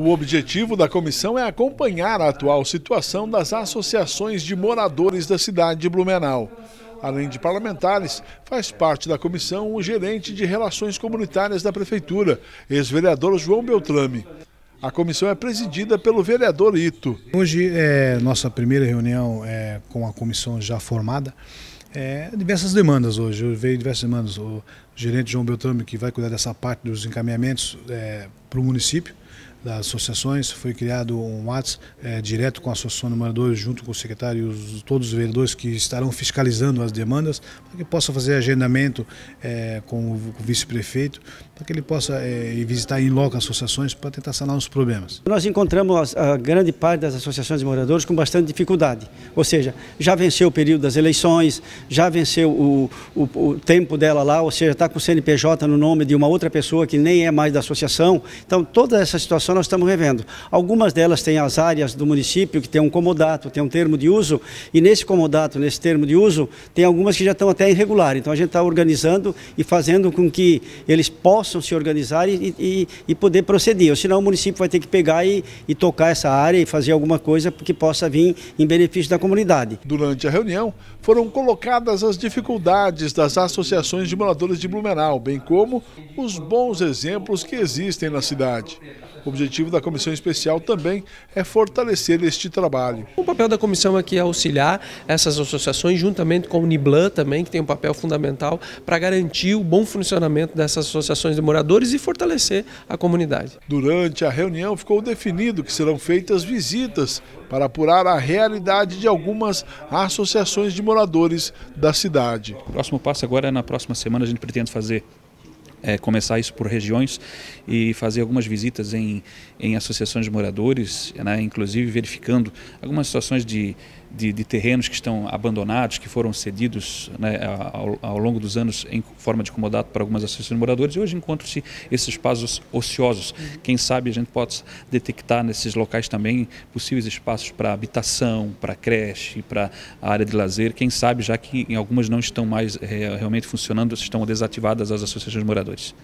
O objetivo da comissão é acompanhar a atual situação das associações de moradores da cidade de Blumenau. Além de parlamentares, faz parte da comissão o gerente de Relações Comunitárias da Prefeitura, ex-vereador João Beltrame. A comissão é presidida pelo vereador Ito. Hoje é nossa primeira reunião é, com a comissão já formada. É, diversas demandas hoje, eu veio diversas demandas. O gerente João Beltrame, que vai cuidar dessa parte dos encaminhamentos é, para o município, das associações, foi criado um WhatsApp é, direto com a Associação de Moradores, junto com o secretário e os, todos os vereadores que estarão fiscalizando as demandas, para que possa fazer agendamento é, com o, o vice-prefeito, para que ele possa é, visitar em loco associações para tentar sanar os problemas. Nós encontramos a, a grande parte das associações de moradores com bastante dificuldade, ou seja, já venceu o período das eleições, já venceu o, o, o tempo dela lá, ou seja, está com o CNPJ no nome de uma outra pessoa que nem é mais da associação, então toda essa situação nós estamos revendo. Algumas delas têm as áreas do município que tem um comodato, tem um termo de uso, e nesse comodato, nesse termo de uso, tem algumas que já estão até irregular. Então a gente está organizando e fazendo com que eles possam se organizar e, e, e poder proceder. Ou senão o município vai ter que pegar e, e tocar essa área e fazer alguma coisa que possa vir em benefício da comunidade. Durante a reunião, foram colocadas as dificuldades das associações de moradores de Blumenau, bem como os bons exemplos que existem na cidade. O objetivo da comissão especial também é fortalecer este trabalho. O papel da comissão aqui é auxiliar essas associações, juntamente com o Niblan também, que tem um papel fundamental para garantir o bom funcionamento dessas associações de moradores e fortalecer a comunidade. Durante a reunião ficou definido que serão feitas visitas para apurar a realidade de algumas associações de moradores da cidade. O próximo passo agora é na próxima semana a gente pretende fazer é, começar isso por regiões e fazer algumas visitas em, em associações de moradores, né, inclusive verificando algumas situações de de, de, terrenos que estão abandonados, que foram cedidos né, ao, ao, longo dos anos em forma de comodato para algumas associações de moradores e hoje encontram-se esses espaços ociosos. Uhum. Quem sabe a gente pode detectar nesses locais também possíveis espaços para habitação, para creche, para área de lazer, quem sabe já que em algumas não estão mais é, realmente funcionando, estão desativadas as associações de moradores.